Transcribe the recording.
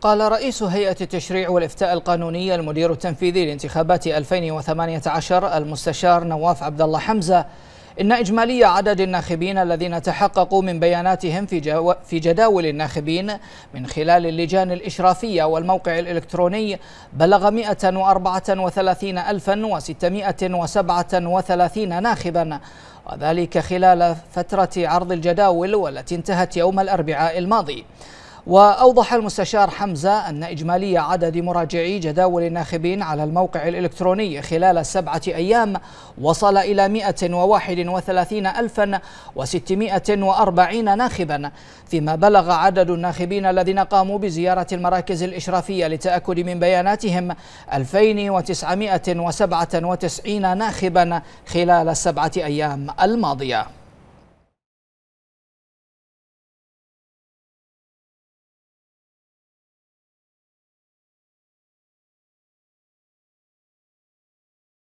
قال رئيس هيئة التشريع والإفتاء القانوني المدير التنفيذي لانتخابات 2018 المستشار نواف عبد الله حمزة إن إجمالي عدد الناخبين الذين تحققوا من بياناتهم في, جو في جداول الناخبين من خلال اللجان الإشرافية والموقع الإلكتروني بلغ 134637 ناخبا وذلك خلال فترة عرض الجداول والتي انتهت يوم الأربعاء الماضي وأوضح المستشار حمزة أن إجمالي عدد مراجعي جداول الناخبين على الموقع الإلكتروني خلال سبعة أيام وصل إلى 131 الفا ناخبا فيما بلغ عدد الناخبين الذين قاموا بزيارة المراكز الإشرافية للتأكد من بياناتهم 2997 ناخبا خلال السبعة أيام الماضية